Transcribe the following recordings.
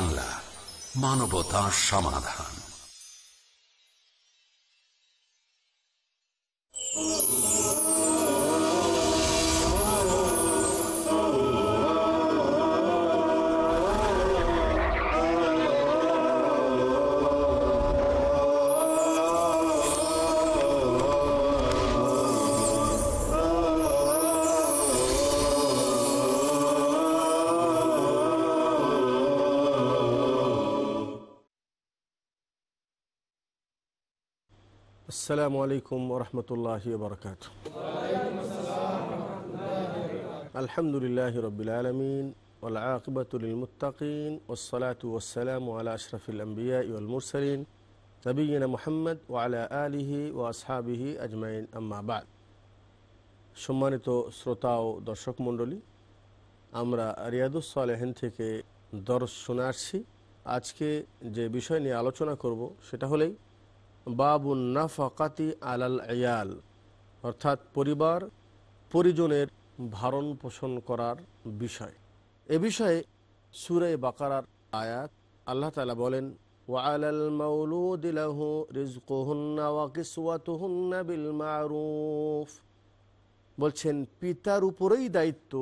বাংলা মানবতা সমাধান আসসালামু আলাইকুম ওরহমতুল্লাহ বরকাত আলহামদুলিল্লাহ রবিল আলমিন ওলাকবতুলমতাকিন ওসলাত ওসালাম আলা আশরফুল আম্বিয়া ইউলমুরসলিন নবীন মোহাম্মদ ওয়ালা আলিহি ও আসহাবিহি আজমাইন আম্মাবাদ সম্মানিত শ্রোতা ও দর্শক মণ্ডলী আমরা রিয়াদুসালেহেন থেকে দর্শ আসছি আজকে যে বিষয় নিয়ে আলোচনা করব সেটা হলেই বাবুন্না নাফাকাতি আলাল আয়াল অর্থাৎ পরিবার পরিজনের ভারণ পোষণ করার বিষয় এ বিষয়ে সুরে বাকারার আয়াত আল্লাহ তালা বলেন ওয়ালাল মারুফ বলছেন পিতার উপরেই দায়িত্ব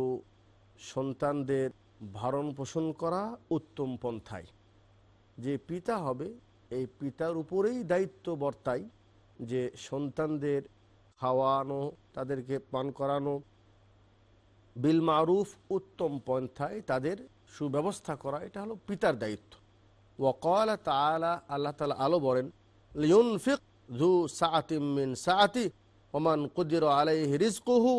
সন্তানদের ভারণ পোষণ করা উত্তম পন্থায় যে পিতা হবে এই পিতার উপরেই দায়িত্ব বর্তায় যে সন্তানদের খাওয়ানো তাদেরকে পান করানো বিল মারুফ উত্তম পন্থায় তাদের সুব্যবস্থা করা এটা হলো পিতার দায়িত্ব ওয়াকাল তালা আল্লাহ তালা আলো বলেন লিওন ফিক ধু সাআতিমিন সাতি ওমান কুদির আলাই আলাইহি রিজকুহু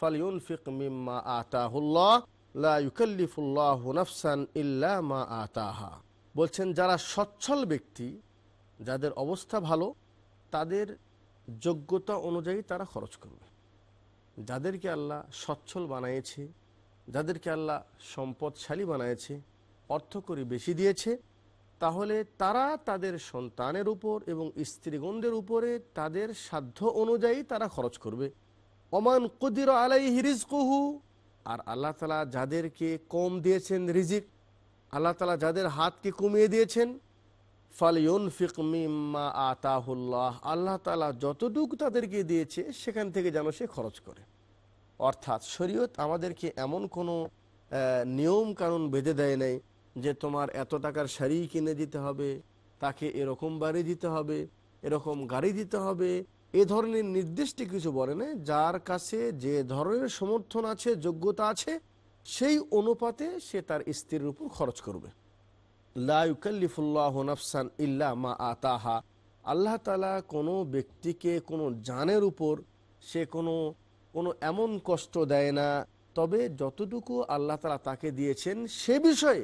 ফালিউন ফিক মিম্মা আতাহুল্লাহ লা ইউকাল্লিফুল্লাহু নাফসান ইল্লা মা আতাহা বলছেন যারা সচ্ছল ব্যক্তি যাদের অবস্থা ভালো তাদের যোগ্যতা অনুযায়ী তারা খরচ করবে যাদেরকে আল্লাহ সচ্ছল বানিয়েছে যাদেরকে আল্লাহ সম্পদশালী বানিয়েছে অর্থ করে বেশি দিয়েছে তাহলে তারা তাদের সন্তানের উপর এবং স্ত্রীগণদের উপরে তাদের সাধ্য অনুযায়ী তারা খরচ করবে অমান কদির আলাই হিরিজ কহু আর আল্লাহ তালা যাদেরকে কম দিয়েছেন রিজিক আল্লাহ তালা যাদের হাতকে কমিয়ে দিয়েছেন ফালিউন ফিকমিম্মা আতাহুল্লাহ আল্লাহ তালা যতটুকু তাদেরকে দিয়েছে সেখান থেকে যেন সে খরচ করে অর্থাৎ শরীয়ত আমাদেরকে এমন কোনো নিয়ম কানুন বেঁধে দেয় নাই যে তোমার এত টাকার শাড়ি কিনে দিতে হবে তাকে এরকম বাড়ি দিতে হবে এরকম গাড়ি দিতে হবে এ ধরনের নির্দিষ্ট কিছু বলে না যার কাছে যে ধরনের সমর্থন আছে যোগ্যতা আছে সেই অনুপাতে সে তার স্ত্রীর উপর খরচ করবে লাউকাল্লিফুল্লাহ ইল্লা মা আতাহা আল্লাহ তালা কোনো ব্যক্তিকে কোনো জানের উপর সে কোনো কোনো এমন কষ্ট দেয় না তবে যতটুকু আল্লাহ তালা তাকে দিয়েছেন সে বিষয়ে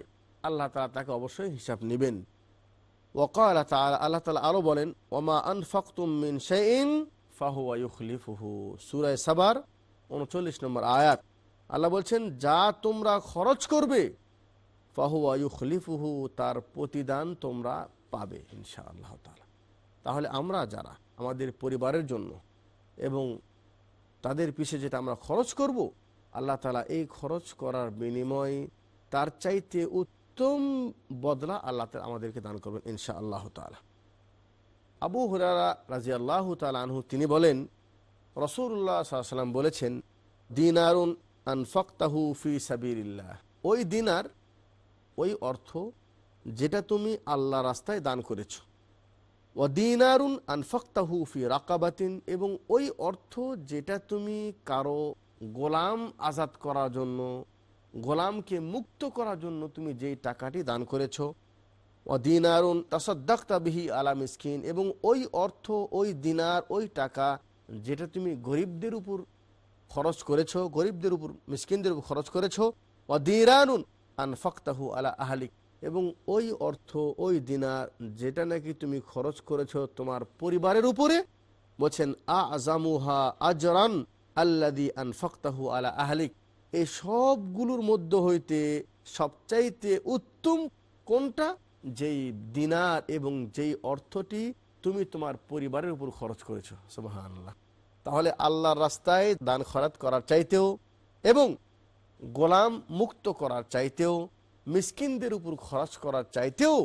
আল্লাহ তালা তাকে অবশ্যই হিসাব নেবেন ওকাল আল্লাহ তালা আরও বলেন ওমা আনফাকুমিন শাইন সুরায় সাবার উনচল্লিশ নম্বর আয়াত আল্লাহ বলছেন যা তোমরা খরচ করবে আয়ু খলিফুহু তার প্রতিদান তোমরা পাবে ইনশা আল্লাহ তালা তাহলে আমরা যারা আমাদের পরিবারের জন্য এবং তাদের পিছিয়ে যেটা আমরা খরচ করব আল্লাহ তালা এই খরচ করার বিনিময়ে তার চাইতে উত্তম বদলা আল্লাহ তালা আমাদেরকে দান করবেন ইনশা আল্লাহ তালা আবু হুরারা রাজি আল্লাহ তালা আনহু তিনি বলেন রসুল্লাহ সাল্লাম বলেছেন দিনারুন আনফাক্তাহু ফি সাবিরিল্লাহ ওই দিনার ওই অর্থ যেটা তুমি আল্লাহ রাস্তায় দান করেছ ও দিনারুন আনফাক্তাহু ফি রাকাবাতিন এবং ওই অর্থ যেটা তুমি কারো গোলাম আজাদ করার জন্য গোলামকে মুক্ত করার জন্য তুমি যেই টাকাটি দান করেছ ও দিনারুন তাসদ্দাক্তা বিহি আলা মিসকিন এবং ওই অর্থ ওই দিনার ওই টাকা যেটা তুমি গরিবদের উপর খরচ করেছ গরিবদের উপর মিসকিনদের উপর খরচ করেছ ও আনফাক্তাহু আলা আহালিক এবং ওই অর্থ ওই দিনার যেটা নাকি তুমি খরচ করেছ তোমার পরিবারের উপরে বলছেন আজামুহা আজরান আল্লাদি আনফাক্তাহু আলা আহালিক এই সবগুলোর মধ্য হইতে সবচাইতে উত্তম কোনটা যেই দিনার এবং যেই অর্থটি তুমি তোমার পরিবারের উপর খরচ করেছো সুবাহ আল্লাহ তাহলে আল্লাহর রাস্তায় দান খরাত করার চাইতেও এবং গোলাম মুক্ত করার চাইতেও মিসকিনদের উপর খরচ করার চাইতেও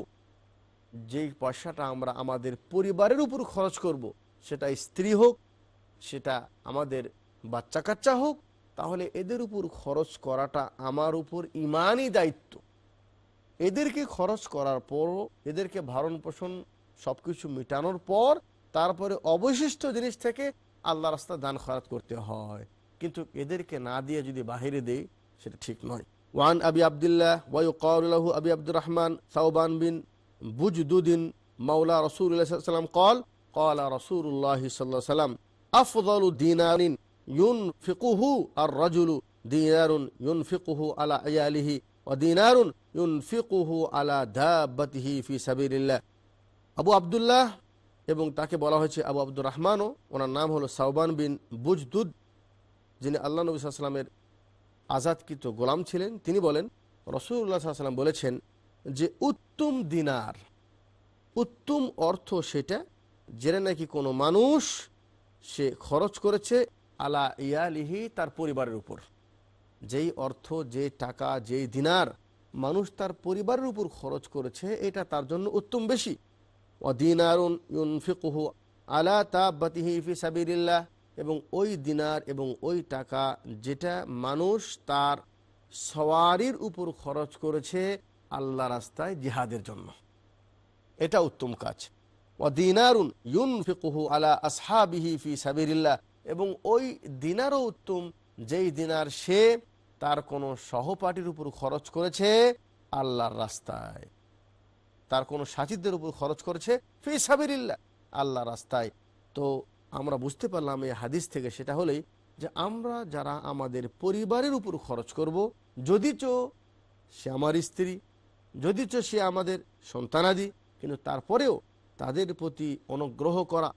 যেই পয়সাটা আমরা আমাদের পরিবারের উপর খরচ করব। সেটা স্ত্রী হোক সেটা আমাদের বাচ্চা কাচ্চা হোক তাহলে এদের উপর খরচ করাটা আমার উপর ইমানই দায়িত্ব এদেরকে খরচ করার পরও এদেরকে ভারণ পোষণ সব কিছু মেটানোর পর তারপরে অবশিষ্ট জিনিস থেকে আল্লাহ রাস্তা দান খরাত করতে হয় কিন্তু এদেরকে না দিয়ে যদি বাহিরে দেই সেটা ঠিক নয় ওয়ান আবি আবদুল্লাহ ওয়াইকাউল্লাহু আবি আব্দুর রহমান সাউবান বিন বুজদুদ্দিন মাওলা রসুল্লাহাম কল কলা রসুল্লাহ সাল্লাম আফদল দিনারিন ইউন ফিকুহু আর রজুলু দিনারুন ইউন ফিকুহু আলা আয়ালিহি ও দিনারুন ইউন ফিকুহু আলা দাবাতিহি ফি সাবিল্লাহ আবু আবদুল্লাহ এবং তাকে বলা হয়েছে আবু আব্দুর রহমানও ওনার নাম হলো সাউবান বিন বুজদুদ যিনি আল্লাহ নবী সাল্লামের আজাদকৃত গোলাম ছিলেন তিনি বলেন রসুল্লাহ সাল্লাম বলেছেন যে উত্তম দিনার উত্তম অর্থ সেটা যেটা নাকি কোনো মানুষ সে খরচ করেছে আলা ইয়ালিহি তার পরিবারের উপর যেই অর্থ যে টাকা যেই দিনার মানুষ তার পরিবারের উপর খরচ করেছে এটা তার জন্য উত্তম বেশি ও দিনারুন আলা তাবাতিহি ফি সাবিরিল্লাহ এবং ওই দিনার এবং ওই টাকা যেটা মানুষ তার সওয়ারির উপর খরচ করেছে আল্লাহ রাস্তায় জিহাদের জন্য এটা উত্তম কাজ অদিনারুন ইউন ফিকুহু আলা আসহাবিহি ফি সাবিরিল্লাহ এবং ওই দিনারও উত্তম যেই দিনার সে তার কোনো সহপাঠীর উপর খরচ করেছে আল্লাহর রাস্তায় তার কোনো সাচিদদের উপর খরচ করেছে ফি সাবিরিল্লা আল্লাহ রাস্তায় তো আমরা বুঝতে পারলাম এই হাদিস থেকে সেটা হলেই যে আমরা যারা আমাদের পরিবারের উপর খরচ করব চো সে আমার স্ত্রী যদি চো সে আমাদের সন্তানাদি কিন্তু তারপরেও তাদের প্রতি অনুগ্রহ করা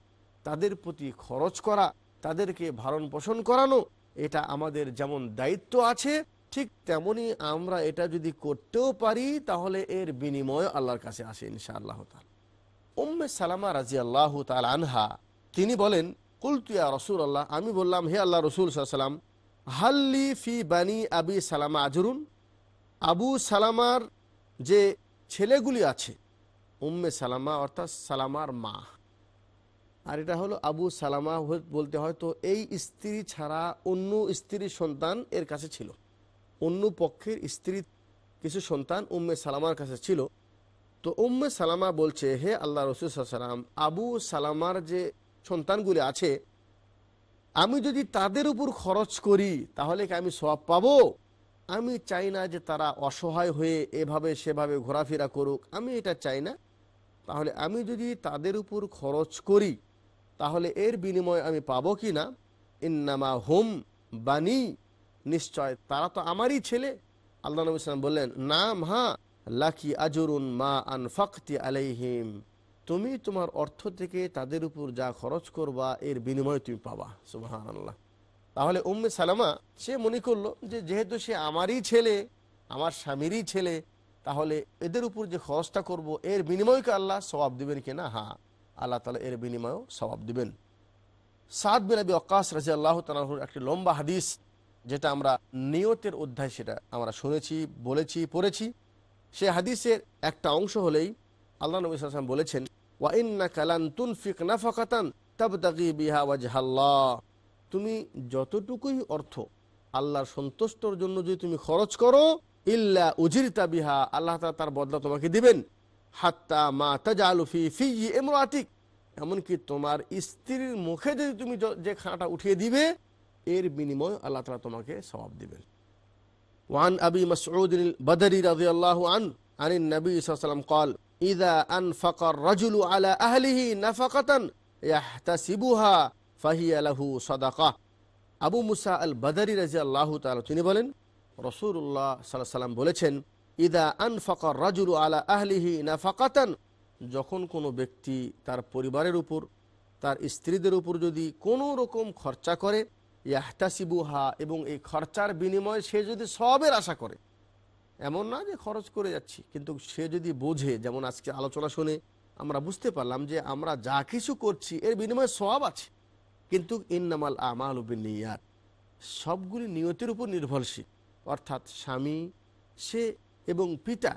তাদের প্রতি খরচ করা তাদেরকে ভারণ পোষণ করানো এটা আমাদের যেমন দায়িত্ব আছে ঠিক তেমনি আমরা এটা যদি করতেও পারি তাহলে এর বিনিময় আল্লাহর কাছে আসে ইনশা আল্লাহ তাল উম্মে সালামা রাজি আল্লাহ তাল আনহা তিনি বলেন কুলতুয়া রসুল আল্লাহ আমি বললাম হে আল্লাহ রসুল সাল্লাম হাল্লি ফি বানি আবি সালামা আজরুন আবু সালামার যে ছেলেগুলি আছে উম্মে সালামা অর্থাৎ সালামার মা আর এটা হলো আবু সালামা বলতে হয়তো এই স্ত্রী ছাড়া অন্য স্ত্রীর সন্তান এর কাছে ছিল অন্য পক্ষের স্ত্রীর কিছু সন্তান উম্মে সালামার কাছে ছিল তো উম্মে সালামা বলছে হে আল্লাহ রসুলাম আবু সালামার যে সন্তানগুলি আছে আমি যদি তাদের উপর খরচ করি তাহলে কি আমি সব পাবো আমি চাই না যে তারা অসহায় হয়ে এভাবে সেভাবে ঘোরাফেরা করুক আমি এটা চাই না তাহলে আমি যদি তাদের উপর খরচ করি তাহলে এর বিনিময়ে আমি পাবো কি না ইন্নামা হোম বাণী নিশ্চয় তারা তো আমারই ছেলে আল্লাহ নবী ইসলাম বললেন না হা হ্যাঁ, লাকি আজরুন মা আন ফি আলাইহিম তুমি তোমার অর্থ থেকে তাদের উপর যা খরচ করবা এর বিনিময়ে তুমি পাবা সুবাহান আল্লাহ তাহলে উম্মে সালামা সে মনে করলো যে যেহেতু সে আমারই ছেলে আমার স্বামীরই ছেলে তাহলে এদের উপর যে খরচটা করব এর বিনিময়কে আল্লাহ স্বভাব দেবেন কিনা হ্যাঁ আল্লাহ তালা এর বিনিময়েও স্বভাব দেবেন সাদ বিনাবি অকাশ রাজি আল্লাহ তালাহুর একটি লম্বা হাদিস যেটা আমরা নিয়তের অধ্যায় সেটা আমরা শুনেছি বলেছি পড়েছি সে হাদিসের একটা অংশ হলেই আল্লাহ নবী সালাম বলেছেন ওয়াইন্না কালান তুন ফিক না তাব তাকি বিহা ওয়াজহাল্লা তুমি যতটুকুই অর্থ আল্লাহর সন্তুষ্টর জন্য যদি তুমি খরচ করো ইল্লা উজিরতা বিহা আল্লাহ তা তার বদলা তোমাকে দিবেন হাত্তা মা তাজা আলুফি ফি এমরাতিক এমনকি তোমার স্ত্রীর মুখে যদি তুমি যে খানাটা উঠিয়ে দিবে এর বিনিময় আল্লাহ তালা তোমাকে সবাব দিবেন ওয়ান আবি মসউদ বদরি রাজি আল্লাহ আন عن النبي صلى الله عليه وسلم قال إذا أنفق الرجل على أهله نفقة يحتسبها فهي له صدقة আবু মুসা আল বাদারি রাজি আল্লাহ তালা তিনি বলেন রসুল্লাহ সাল্লাহ সাল্লাম বলেছেন ইদা আন ফকর রাজুল আলা আহলিহি না ফাকাতান যখন কোনো ব্যক্তি তার পরিবারের উপর তার স্ত্রীদের উপর যদি কোনো রকম খরচা করে ইয়াহটাসিবুহা এবং এই খরচার বিনিময়ে সে যদি সবের আশা করে এমন না যে খরচ করে যাচ্ছি কিন্তু সে যদি বোঝে যেমন আজকে আলোচনা শুনে আমরা বুঝতে পারলাম যে আমরা যা কিছু করছি এর বিনিময়ে সব আছে কিন্তু ইন্নামাল আমাল ইয়ার সবগুলি নিয়তির উপর নির্ভরশীল অর্থাৎ স্বামী সে এবং পিতা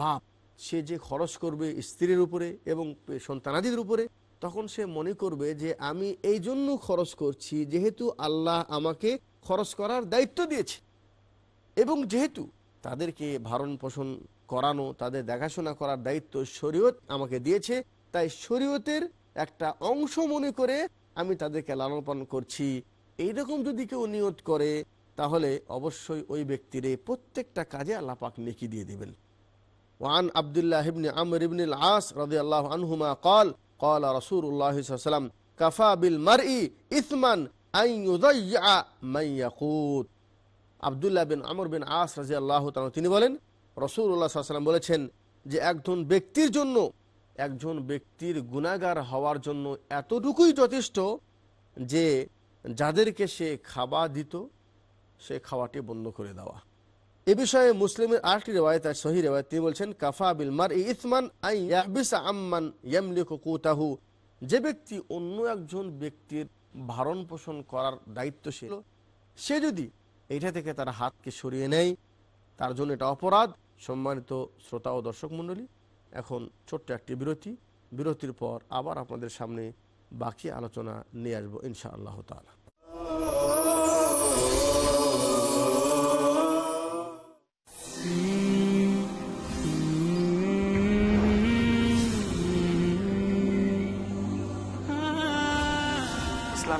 বাপ সে যে খরচ করবে স্ত্রীর উপরে এবং সন্তানাদির উপরে তখন সে মনে করবে যে আমি এই জন্য খরচ করছি যেহেতু আল্লাহ আমাকে খরচ করার দায়িত্ব দিয়েছে এবং যেহেতু তাদেরকে ভারণ পোষণ করানো তাদের দেখাশোনা করার দায়িত্ব শরীয়ত আমাকে দিয়েছে তাই শরীয়তের একটা অংশ মনে করে আমি তাদেরকে লালন পালন করছি এইরকম যদি কেউ নিয়ত করে তাহলে অবশ্যই ওই ব্যক্তির প্রত্যেকটা কাজে আল্লাপাক নেকি দিয়ে দেবেন ওয়ান আবদুল্লাহ الله بن عمرو بن العاص আল্লাহ আনহুমা কল কলা রসুল্লাহ সাল্লাম কাফা বিল মার ই ইসমান মাইয়াকুত আবদুল্লাহ বিন আমর বিন আস রাজি আল্লাহ তিনি বলেন রসুল্লাহ সাল্লাম বলেছেন যে একজন ব্যক্তির জন্য একজন ব্যক্তির গুণাগার হওয়ার জন্য এতটুকুই যথেষ্ট যে যাদেরকে সে খাবার দিত সে খাওয়াটি বন্ধ করে দেওয়া এ বিষয়ে মুসলিমের আরেকটি রেওয়ায়ত আর সহি রেওয়ায়ত তিনি বলছেন কাফা বিল মার ইসমান আম্মান ইয়ামলিকুতাহু যে ব্যক্তি অন্য একজন ব্যক্তির ভারণ পোষণ করার ছিল সে যদি এটা থেকে তার হাতকে সরিয়ে নেয় তার জন্য এটা অপরাধ সম্মানিত শ্রোতা ও দর্শক মণ্ডলী এখন ছোট্ট একটি বিরতি বিরতির পর আবার আপনাদের সামনে বাকি আলোচনা নিয়ে আসবো ইনশাআল্লাহ তালা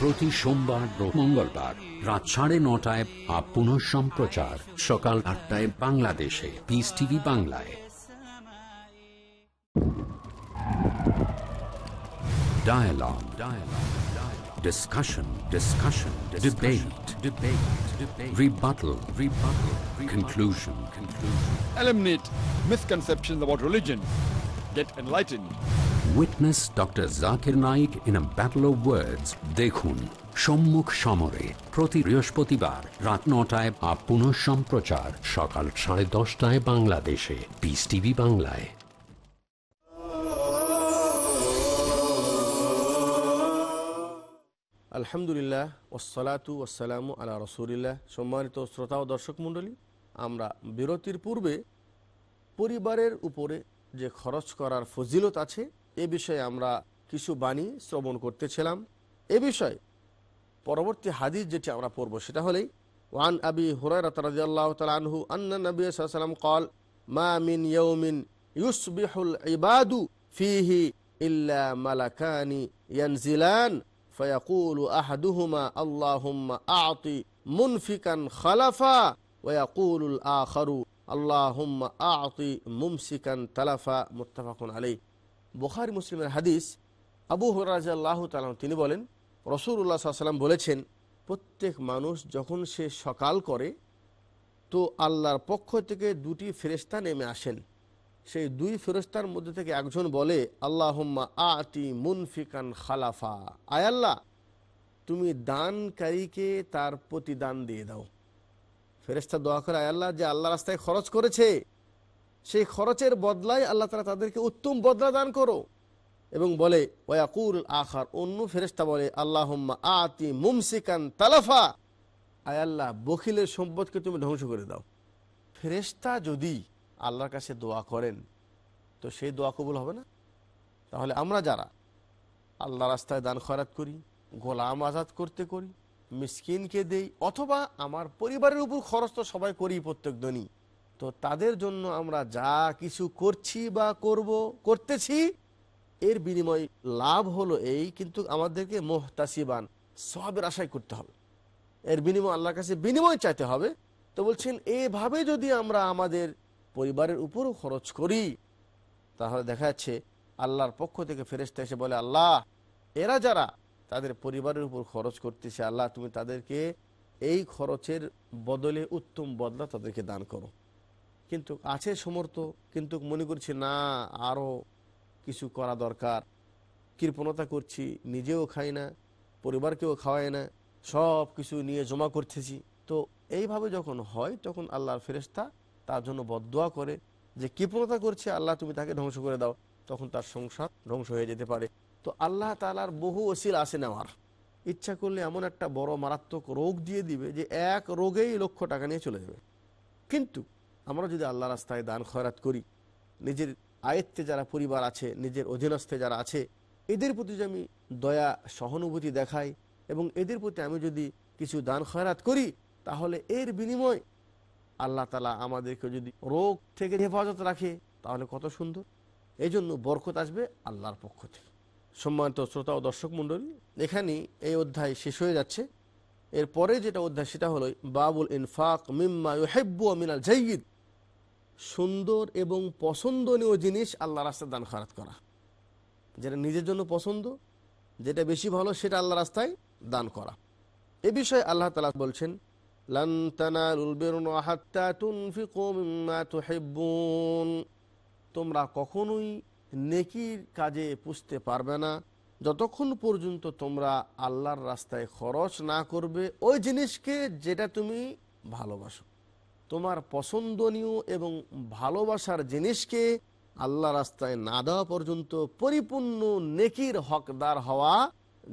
প্রতি সোমবার মঙ্গলবার রাত সাড়ে নটায় আপ পুনঃ সম্প্রচার সকাল আটটায় বাংলাদেশে পিস টিভি বাংলায় Dialogue. Dialogue. Dialogue. Discussion. Discussion. Discussion. Debate. Debate. Debate. Rebuttal. Rebuttal. Rebuttal. Conclusion. Conclusion. Eliminate misconceptions about religion. Get enlightened. Witness doctor Zakir Naik in a battle of words দেখুন সম্মুখ সমরে প্রতি বৃহস্পতিবার রাত নটায় বা পুনঃ সম্প্রচার সকাল সাড়ে দশটায় বাংলাদেশে পিস টিভি বাংলায় আলহামদুলিল্লাহ ওসলাতু ওসালামু আলা রসুলিল্লাহ সম্মানিত শ্রোতা ও দর্শক মণ্ডলী আমরা বিরতির পূর্বে পরিবারের উপরে যে খরচ করার ফজিলত আছে এ বিষয়ে আমরা কিছু বাণী শ্রবণ করতেছিলাম এ বিষয়ে পরবর্তী হাদিস যেটি আমরা পড়বো সেটা হলেই ওয়ান আবি হুরাইহু আন্নাম কল মামিন ইউসবিহুল ইবাদু ফিহি ইল্লা মালাকানি ইয়ানজিলান ফয়াকুল আহাদুহুমা আল্লাহুম্মা আতি মুনফিকান খালাফা ওয়াকুল আখরু আল্লাহুম্মা আতি মুমসিকান তালাফা মুত্তাফাকুন আলাই বোখারি মুসলিমের হাদিস আবু হরাজ আল্লাহ তালাম তিনি বলেন রসুল্লাহ সাল্লাম বলেছেন প্রত্যেক মানুষ যখন সে সকাল করে তো আল্লাহর পক্ষ থেকে দুটি ফেরেস্তা নেমে আসেন সেই দুই ফেরস্তার মধ্যে থেকে একজন বলে আল্লাহম্মা আতি মুনফিকান খালাফা আয়াল্লাহ তুমি দানকারীকে তার প্রতিদান দিয়ে দাও ফেরেস্তা দোয়া করে আয়াল্লাহ যে আল্লাহ রাস্তায় খরচ করেছে সেই খরচের বদলায় আল্লাহ তালা তাদেরকে উত্তম বদলা দান করো এবং বলে ওয়াকুল আখার অন্য ফেরেস্তা বলে আল্লাহ আতি মুমসিকান তালাফা আয় আল্লাহ বকিলের সম্পদকে তুমি ধ্বংস করে দাও ফেরেস্তা যদি আল্লাহর কাছে দোয়া করেন তো সেই দোয়া কবুল হবে না তাহলে আমরা যারা আল্লাহ রাস্তায় দান খয়াত করি গোলাম আজাদ করতে করি মিসকিনকে দেই অথবা আমার পরিবারের উপর খরচ তো সবাই করি প্রত্যেক দনই তো তাদের জন্য আমরা যা কিছু করছি বা করব করতেছি এর বিনিময় লাভ হলো এই কিন্তু আমাদেরকে মোহতাসিবান সবের আশাই করতে হবে এর বিনিময় আল্লাহর কাছে বিনিময় চাইতে হবে তো বলছেন এভাবে যদি আমরা আমাদের পরিবারের উপরও খরচ করি তাহলে দেখা যাচ্ছে আল্লাহর পক্ষ থেকে ফেরেস্তে এসে বলে আল্লাহ এরা যারা তাদের পরিবারের উপর খরচ করতেছে আল্লাহ তুমি তাদেরকে এই খরচের বদলে উত্তম বদলা তাদেরকে দান করো কিন্তু আছে সমর্থ কিন্তু মনে করছি না আরও কিছু করা দরকার কৃপণতা করছি নিজেও খাই না পরিবারকেও খাওয়াই না সব কিছু নিয়ে জমা করতেছি তো এইভাবে যখন হয় তখন আল্লাহর ফেরেস্তা তার জন্য বদোয়া করে যে কৃপণতা করছে আল্লাহ তুমি তাকে ধ্বংস করে দাও তখন তার সংসার ধ্বংস হয়ে যেতে পারে তো আল্লাহ তালার বহু অসিল আসে নেওয়ার ইচ্ছা করলে এমন একটা বড় মারাত্মক রোগ দিয়ে দিবে যে এক রোগেই লক্ষ টাকা নিয়ে চলে যাবে কিন্তু আমরা যদি আল্লাহ রাস্তায় দান খয়রাত করি নিজের আয়ত্তে যারা পরিবার আছে নিজের অধীনস্থে যারা আছে এদের প্রতি যদি আমি দয়া সহানুভূতি দেখাই এবং এদের প্রতি আমি যদি কিছু দান খয়রাত করি তাহলে এর বিনিময় আল্লাহ তালা আমাদেরকে যদি রোগ থেকে হেফাজত রাখে তাহলে কত সুন্দর এই জন্য বরকত আসবে আল্লাহর পক্ষ থেকে সম্মানিত শ্রোতা ও দর্শক মণ্ডলী এখানেই এই অধ্যায় শেষ হয়ে যাচ্ছে এরপরে যেটা অধ্যায় সেটা হলো বাবুল ইনফাক মিম্মা ইউহেব্বু মিনাল জাইদ সুন্দর এবং পছন্দনীয় জিনিস আল্লাহ রাস্তায় দান খারাত করা যেটা নিজের জন্য পছন্দ যেটা বেশি ভালো সেটা আল্লাহ রাস্তায় দান করা এ বিষয়ে আল্লাহ তালা বলছেন তোমরা কখনোই নেকির কাজে পুষতে পারবে না যতক্ষণ পর্যন্ত তোমরা আল্লাহর রাস্তায় খরচ না করবে ওই জিনিসকে যেটা তুমি ভালোবাসো তোমার পছন্দনীয় এবং ভালোবাসার জিনিসকে আল্লাহ রাস্তায় না দেওয়া পর্যন্ত পরিপূর্ণ নেকির হকদার হওয়া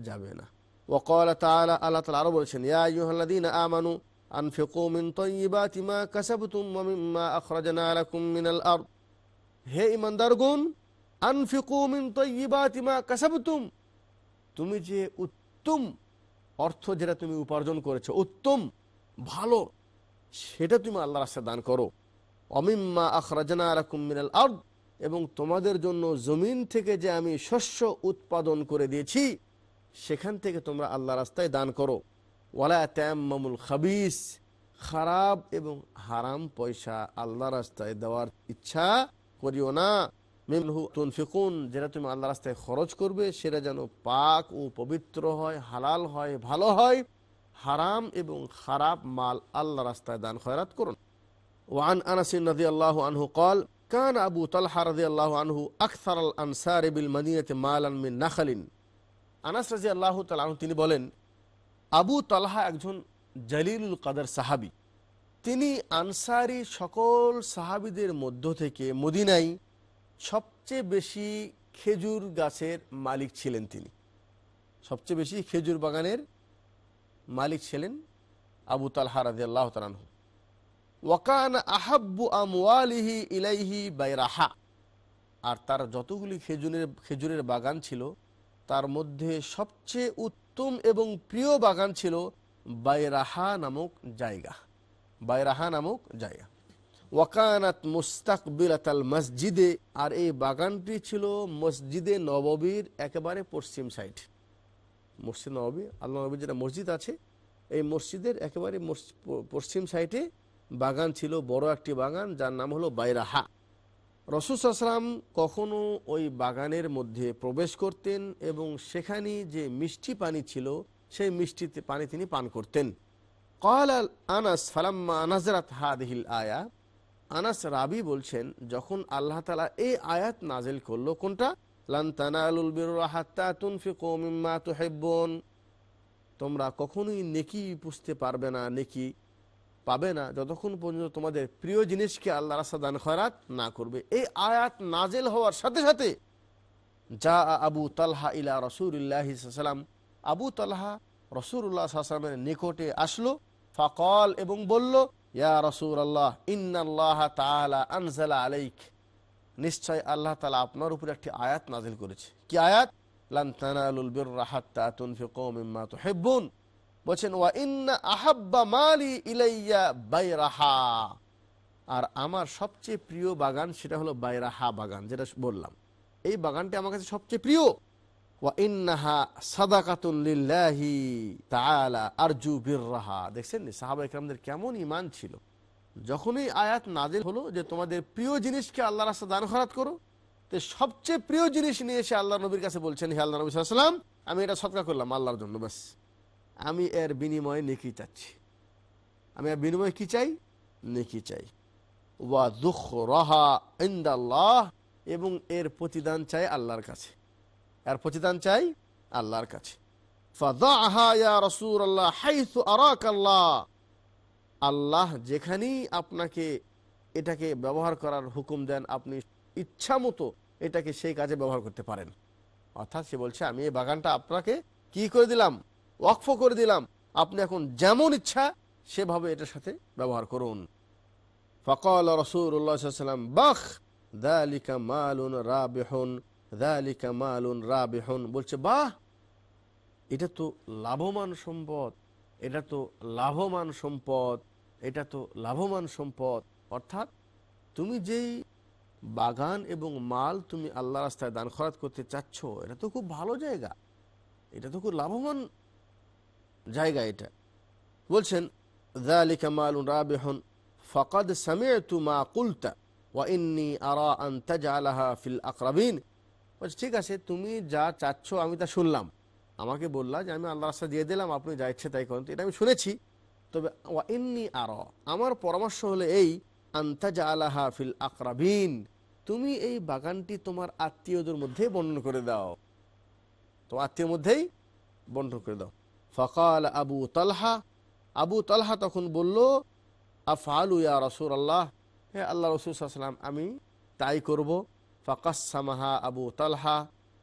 যাবে না وقال تعالى আল্লাহ তালা আরও বলেছেন ইয়া ইউহাল্লাদিন আমানু أنفقوا من طيبات ما كسبتم ومما أخرجنا لكم من الأرض হে ইমানদারগুন আনফিকু মিন তৈবাতি মা কাসাবতুম তুমি যে উত্তম অর্থ যেটা তুমি উপার্জন করেছো উত্তম ভালো সেটা তুমি আল্লাহর রাস্তা দান করো অমিম্মা আখরাজানা রাকুমিনাল আর্দ এবং তোমাদের জন্য জমিন থেকে যে আমি শস্য উৎপাদন করে দিয়েছি সেখান থেকে তোমরা আল্লাহ রাস্তায় দান করো ওয়ালা মামুল খাবিস খারাপ এবং হারাম পয়সা আল্লাহ রাস্তায় দেওয়ার ইচ্ছা করিও না মেমহু যেটা তুমি আল্লাহ রাস্তায় খরচ করবে সেটা যেন পাক ও পবিত্র হয় হালাল হয় ভালো হয় হারাম এবং খারাপ মাল আল্লাহ রাস্তায় দান খয়রাত করুন ওয়ান আনাসিন রাজি আল্লাহ আনহু কল কান আবু তালহা রাজি আল্লাহ আনহু আখতার আল আনসার এবিল মদিনাতে মাল আনমিন নাখালিন আনাস রাজি আল্লাহ তালু তিনি বলেন আবু তালহা একজন জলিল কাদার সাহাবি তিনি আনসারি সকল সাহাবিদের মধ্য থেকে মদিনাই সবচেয়ে বেশি খেজুর গাছের মালিক ছিলেন তিনি সবচেয়ে বেশি খেজুর বাগানের মালিক ছিলেন আবু তালহা রাজি আল্লাহ তালু ওয়াকান আহাব্বু আমি ইলাইহি বাইরাহা আর তার যতগুলি খেজুরের খেজুরের বাগান ছিল তার মধ্যে সবচেয়ে উত্তম এবং প্রিয় বাগান ছিল বাইরাহা নামক জায়গা বাইরাহা নামক জায়গা ওয়াকানাত মুস্তাক বিলাতাল মসজিদে আর এই বাগানটি ছিল মসজিদে নববীর একেবারে পশ্চিম সাইড মসজিদ নবী আল্লাহ নবী যেটা মসজিদ আছে এই মসজিদের একেবারে পশ্চিম সাইডে বাগান ছিল বড় একটি বাগান যার নাম হলো বাইরাহা আসলাম কখনো ওই বাগানের মধ্যে প্রবেশ করতেন এবং সেখানে যে মিষ্টি পানি ছিল সেই মিষ্টি পানি তিনি পান করতেন আল আনাস ফালাম্মা আনাজরাত হাদহিল আয়া আনাস রাবি বলছেন যখন আল্লাহ তালা এই আয়াত নাজেল করলো কোনটা তোমরা কখনোই নেকি পুষতে পারবে না নেকি পাবে না যতক্ষণ পর্যন্ত তোমাদের প্রিয় জিনিসকে আল্লাহ রাস্তা দান খয়াত না করবে এই আয়াত নাজেল হওয়ার সাথে সাথে যা আবু তালহা ইলা রসুল্লাহাম আবু তালহা রসুরামের নিকটে আসলো ফাকল এবং বলল ইয়া রসুল আল্লাহ ইন্নআল্লাহ তালা আনজালা আলাইক নিশ্চয় আল্লাহ তালা আপনার উপর একটি আয়াত নাজিল করেছে কি আয়াত বলছেন ওয়া ইন্না আহাব্বা মালি ইলাইয়া বাইরাহা আর আমার সবচেয়ে প্রিয় বাগান সেটা হলো বাইরাহা বাগান যেটা বললাম এই বাগানটি আমার কাছে সবচেয়ে প্রিয় ওয়া ইন্নাহা লিল্লাহি তাআলা আরজু বিররাহা দেখছেন সাহাবা ইকরামদের কেমন ইমান ছিল যখনই আয়াত নাজিল হলো যে তোমাদের প্রিয় জিনিসকে আল্লাহ রাস্তা দান খরাত করো তো সবচেয়ে প্রিয় জিনিস নিয়ে এসে আল্লাহ নবীর কাছে বলছেন হে আল্লাহ নবী সাল্লাম আমি এটা সৎকার করলাম আল্লাহর জন্য ব্যাস আমি এর বিনিময়ে নেকি চাচ্ছি আমি এর বিনিময়ে কি চাই নেকি চাই ওয়া দুঃখ রহা ইন্দাল্লাহ এবং এর প্রতিদান চাই আল্লাহর কাছে এর প্রতিদান চাই আল্লাহর কাছে ফাদা আহা ইয়া রসুল আল্লাহ হাইসু আল্লাহ যেখানেই আপনাকে এটাকে ব্যবহার করার হুকুম দেন আপনি ইচ্ছা মতো এটাকে সেই কাজে ব্যবহার করতে পারেন অর্থাৎ সে বলছে আমি এই বাগানটা আপনাকে কি করে দিলাম ওয়াকফ করে দিলাম আপনি এখন যেমন ইচ্ছা সেভাবে এটার সাথে ব্যবহার করুন ফকল রসুরাম বাখ দালিকা মালুন রা বেহন দালিকা মালুন রা বেহন বলছে বাহ এটা তো লাভমান সম্পদ এটা তো লাভমান সম্পদ এটা তো লাভবান সম্পদ অর্থাৎ তুমি যেই বাগান এবং মাল তুমি আল্লাহ রাস্তায় দান খরাত করতে চাচ্ছ এটা তো খুব ভালো জায়গা এটা তো খুব লাভবান জায়গা এটা বলছেন ঠিক আছে তুমি যা চাচ্ছ আমি তা শুনলাম আমাকে বললা যে আমি আল্লাহ রাস্তা দিয়ে দিলাম আপনি যা ইচ্ছে তাই করেন এটা আমি শুনেছি তবে ওয়াইন্নি আর আমার পরামর্শ হলো এই আন্তাজা আলাহা ফিল আকরাবিন তুমি এই বাগানটি তোমার আত্মীয়দের মধ্যে বন্টন করে দাও তো আত্মীয় মধ্যেই বন্টন করে দাও ফকাল আবু তালহা আবু তালহা তখন বলল আফআলু ইয়া রসুল আল্লাহ হে আল্লাহ রসুল সাল্লাম আমি তাই করব ফাকাসামাহা আবু তালহা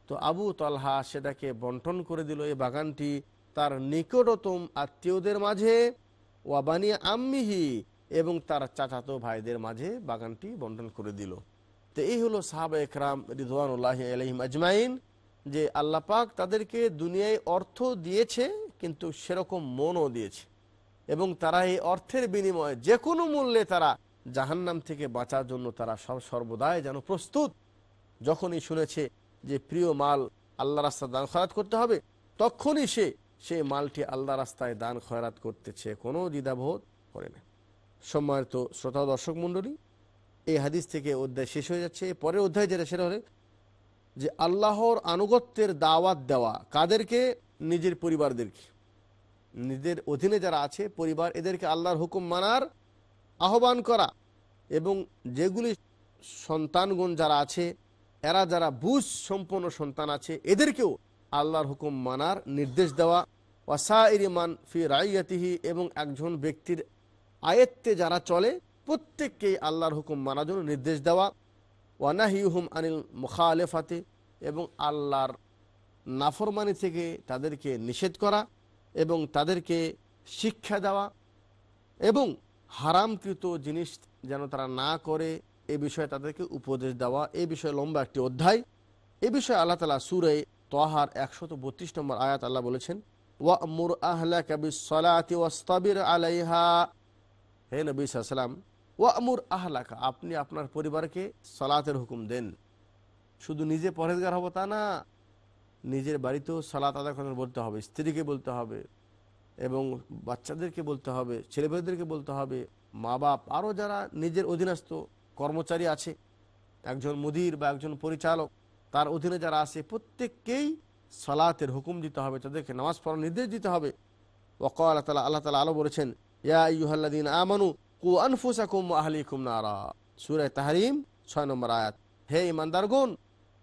তো আবু তালহা সেটাকে বন্টন করে দিল এই বাগানটি তার নিকটতম আত্মীয়দের মাঝে ওয়াবানি আম্মিহি এবং তার চাচাতো ভাইদের মাঝে বাগানটি বন্টন করে দিল তো এই হলো সাহাবা একরাম রিদওয়ানুল্লাহ আলহিম আজমাইন যে আল্লাহ পাক তাদেরকে দুনিয়ায় অর্থ দিয়েছে কিন্তু সেরকম মনও দিয়েছে এবং তারা এই অর্থের বিনিময়ে যে কোনো মূল্যে তারা জাহান্নাম থেকে বাঁচার জন্য তারা সব সর্বদাই যেন প্রস্তুত যখনই শুনেছে যে প্রিয় মাল আল্লাহ রাস্তা দান খরাত করতে হবে তখনই সে সে মালটি আল্লাহ রাস্তায় দান খয়রাত করতেছে কোনো দ্বিধাবোধ করে না সম্মানিত শ্রোতা দর্শক মণ্ডলী এই হাদিস থেকে অধ্যায় শেষ হয়ে যাচ্ছে পরের অধ্যায় যেটা সেটা হলে যে আল্লাহর আনুগত্যের দাওয়াত দেওয়া কাদেরকে নিজের পরিবারদেরকে নিজের অধীনে যারা আছে পরিবার এদেরকে আল্লাহর হুকুম মানার আহ্বান করা এবং যেগুলি সন্তানগণ যারা আছে এরা যারা বুঝ সম্পন্ন সন্তান আছে এদেরকেও আল্লাহর হুকুম মানার নির্দেশ দেওয়া ওয়াসাইর ইরিমান ফি রাইয়াতিহি এবং একজন ব্যক্তির আয়ত্তে যারা চলে প্রত্যেককেই আল্লাহর হুকুম মানার জন্য নির্দেশ দেওয়া ওয়ানাহি হুম আনিল মুখালেফাতে এবং আল্লাহর নাফরমানি থেকে তাদেরকে নিষেধ করা এবং তাদেরকে শিক্ষা দেওয়া এবং হারামকৃত জিনিস যেন তারা না করে এ বিষয়ে তাদেরকে উপদেশ দেওয়া এ বিষয়ে লম্বা একটি অধ্যায় এ বিষয়ে আল্লাহ তালা সুরে তহার একশত বত্রিশ নম্বর আয়াত আল্লাহ বলেছেন ওয়ামুর আলাইহা হে নবী ওয়ামুর আহলাকা আপনি আপনার পরিবারকে সলাতের হুকুম দেন শুধু নিজে পরেজগার হবো তা না নিজের বাড়িতেও সলাত আদা করার বলতে হবে স্ত্রীকে বলতে হবে এবং বাচ্চাদেরকে বলতে হবে ছেলেমেয়েদেরকে বলতে হবে মা বাপ আরও যারা নিজের অধীনস্থ কর্মচারী আছে একজন মুদির বা একজন পরিচালক তার অধীনে যারা আছে প্রত্যেককেই সলাতের হুকুম দিতে হবে তাদেরকে নামাজ পড়ার নির্দেশ দিতে হবে ওকাল তালা আল্লাহ তালা আলো বলেছেন ইয়া ইউহাল্লাদিন আমানু কু আনফুসাকুম আহলিকুম নারা সুরে তাহারিম ছয় নম্বর আয়াত হে ইমানদারগুন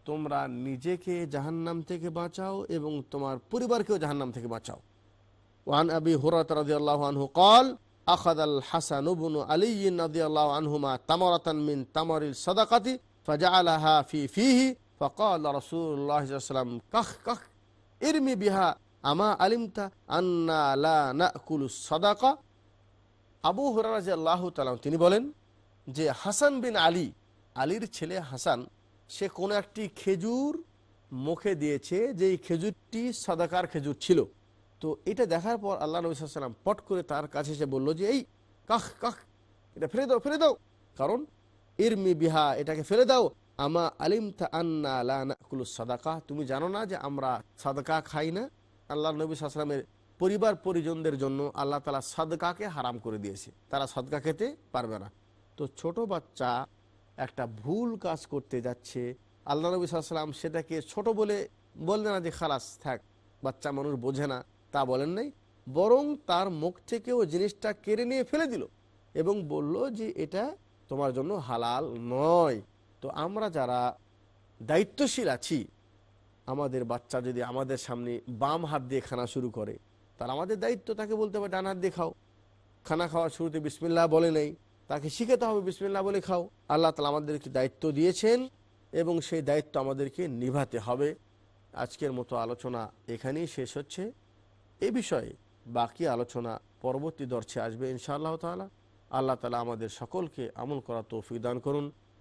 তোমরা নিজেকে জাহান্নাম থেকে বাঁচাও এবং তোমার পরিবারকেও জাহান্নাম থেকে বাঁচাও ওয়ান আবি হুরাত আল্লাহ আনহু কল আল اخذ الحسن بن علي رضي الله عنهما تمره তামরিল تمر الصدقه আলাহা ফি ফিহি ফকাল রসুল্লাহাম কাহ কাহ বিহা আমা আলিমতা আন্না আল্লাহ সদাকা আবু হরাজ আল্লাহ তালাম তিনি বলেন যে হাসান বিন আলী আলীর ছেলে হাসান সে কোনো একটি খেজুর মুখে দিয়েছে যে খেজুরটি সাদাকার খেজুর ছিল তো এটা দেখার পর আল্লাহ নবী সাল্লাম পট করে তার কাছে এসে বলল যে এই কাহ কাহ এটা ফেলে দাও ফেলে দাও কারণ ইরমি বিহা এটাকে ফেলে দাও আমা আলিম তা আন্না আলানাকুল সাদাকা তুমি জানো না যে আমরা সাদকা খাই না আল্লাহ নবী সালামের পরিবার পরিজনদের জন্য আল্লাহ তালা সাদকাকে হারাম করে দিয়েছে তারা সাদকা খেতে পারবে না তো ছোট বাচ্চা একটা ভুল কাজ করতে যাচ্ছে আল্লাহ নবী সালাম সেটাকে ছোট বলে বললেন না যে খালাস থাক বাচ্চা মানুষ বোঝে না তা বলেন নাই বরং তার মুখ থেকেও জিনিসটা কেড়ে নিয়ে ফেলে দিল এবং বলল যে এটা তোমার জন্য হালাল নয় তো আমরা যারা দায়িত্বশীল আছি আমাদের বাচ্চা যদি আমাদের সামনে বাম হাত দিয়ে খানা শুরু করে তাহলে আমাদের দায়িত্ব তাকে বলতে হবে ডান হাত দিয়ে খাও খানা খাওয়ার শুরুতে বিসমিল্লা বলে নেই তাকে শিখাতে হবে বিসমিল্লা বলে খাও আল্লাহ তালা আমাদেরকে দায়িত্ব দিয়েছেন এবং সেই দায়িত্ব আমাদেরকে নিভাতে হবে আজকের মতো আলোচনা এখানেই শেষ হচ্ছে এ বিষয়ে বাকি আলোচনা পরবর্তী দর্শে আসবে ইনশাআল্লাহ তালা আল্লাহ তালা আমাদের সকলকে আমল করা তৌফিক দান করুন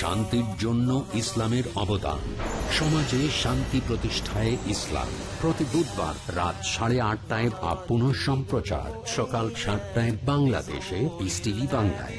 শান্তির জন্য ইসলামের অবদান সমাজে শান্তি প্রতিষ্ঠায় ইসলাম প্রতি বুধবার রাত সাড়ে আটটায় বা পুনঃ সম্প্রচার সকাল সাতটায় বাংলাদেশে বাংলায়